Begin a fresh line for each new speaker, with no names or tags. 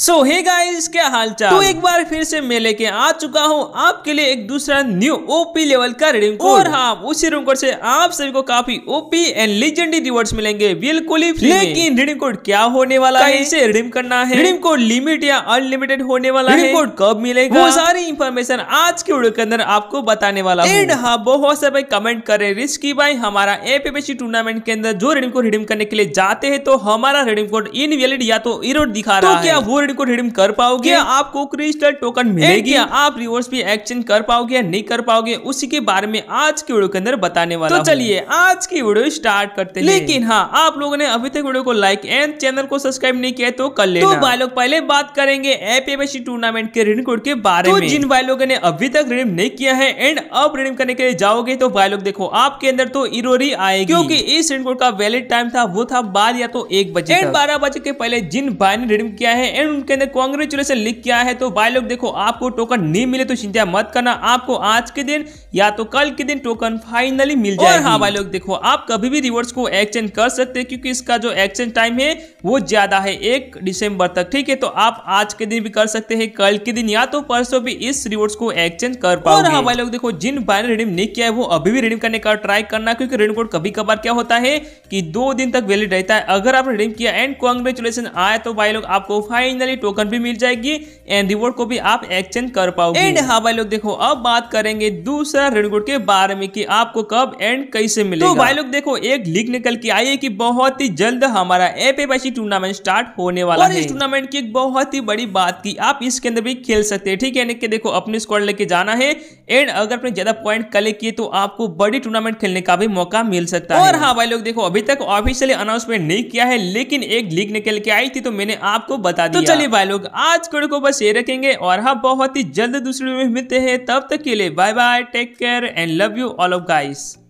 सो hey guys क्या हाल चाल तो एक बार फिर से मैं लेके आ चुका हूँ आपके लिए एक दूसरा न्यू ओपी लेवल का रिडीम कोड और हाँ उसी रिडीम कोड से आप सभी को काफी ओपी एंड लेजेंडरी रिवॉर्ड्स मिलेंगे बिल्कुल ही फ्री लेकिन रिडीम कोड क्या होने वाला है इसे रिडीम करना है रिडीम कोड लिमिट या अनलिमिटेड होने वाला है कोड कब मिलेगा वो सारी इन्फॉर्मेशन आज के वीडियो के अंदर आपको बताने वाला एंड हाँ बहुत सारे भाई कमेंट करे रिस्की भाई हमारा एपीपीसी टूर्नामेंट के अंदर जो रिडीम कोड रिडीम करने के लिए जाते हैं तो हमारा रिडीम कोड इन या तो इरोड दिखा तो रहा है क्या वो ट्रेड को रिडीम कर पाओगे आपको क्रिस्टल टोकन मिलेगी आप रिवर्स भी एक्सचेंज कर पाओगे या नहीं कर पाओगे उसी के बारे में आज की वीडियो के अंदर बताने वाला तो चलिए आज की वीडियो स्टार्ट करते हैं लेकिन हाँ आप लोगों ने अभी तक वीडियो को लाइक एंड चैनल को सब्सक्राइब नहीं किया तो कर ले तो भाई लोग पहले बात करेंगे एपीएससी टूर्नामेंट के रिडीम कोड के बारे तो में जिन भाई लोगों ने अभी तक रिडीम नहीं किया है एंड अब रिडीम करने के लिए जाओगे तो भाई लोग देखो आपके अंदर तो इरोरी आएगी क्योंकि इस रिडीम कोड का वैलिड टाइम था वो था बारह या तो एक बजे एंड बारह बजे के पहले जिन भाई ने रिडीम किया है एंड के अंदर कॉन्ग्रेचुलेसन लिख किया है तो भाई लोग देखो आपको टोकन नहीं मिले तो चिंता मत करना आपको आज के दिन या तो कल के दिन टोकन फाइनली मिल जाए हाँ भाई लोग देखो आप कभी भी रिवर्स को एक्सचेंज कर सकते क्योंकि इसका जो एक्सचेंज टाइम है वो ज्यादा है एक दिसंबर तक ठीक है तो आप आज के दिन भी कर सकते हैं कल के दिन या तो परसों भी इस रिवर्स को एक्सचेंज कर पाओगे और हाँ भाई लोग देखो जिन भाई ने रिडीम नहीं किया है वो अभी भी रिडीम करने का ट्राई करना क्योंकि रिडीम कोड कभी कभार क्या होता है कि दो दिन तक वैलिड रहता है अगर आपने रिडीम किया एंड कॉन्ग्रेचुलेसन आया तो भाई लोग आपको फाइनल फाइनली टोकन भी मिल जाएगी एंड रिवॉर्ड को भी आप एक्सचेंज कर पाओगे एंड हाँ भाई लोग देखो अब बात करेंगे दूसरा रेनकोट के बारे में कि आपको कब एंड कैसे मिलेगा तो भाई लोग देखो एक लीक निकल के आई है कि बहुत ही जल्द हमारा एपेबासी टूर्नामेंट स्टार्ट होने वाला और है इस टूर्नामेंट की एक बहुत ही बड़ी बात की आप इसके अंदर भी खेल सकते हैं ठीक है देखो अपने स्क्वाड लेके जाना है एंड अगर अपने ज्यादा पॉइंट कलेक्ट किए तो आपको बड़ी टूर्नामेंट खेलने का भी मौका मिल सकता है और हाँ भाई लोग देखो अभी तक ऑफिशियली अनाउंसमेंट नहीं किया है लेकिन एक लीक निकल के आई थी तो मैंने आपको बता तो दिया चलिए भाई लोग आज कोड को बस ये रखेंगे और हम बहुत ही जल्द दूसरे में मिलते हैं तब तक के लिए bye bye take care and love you all of guys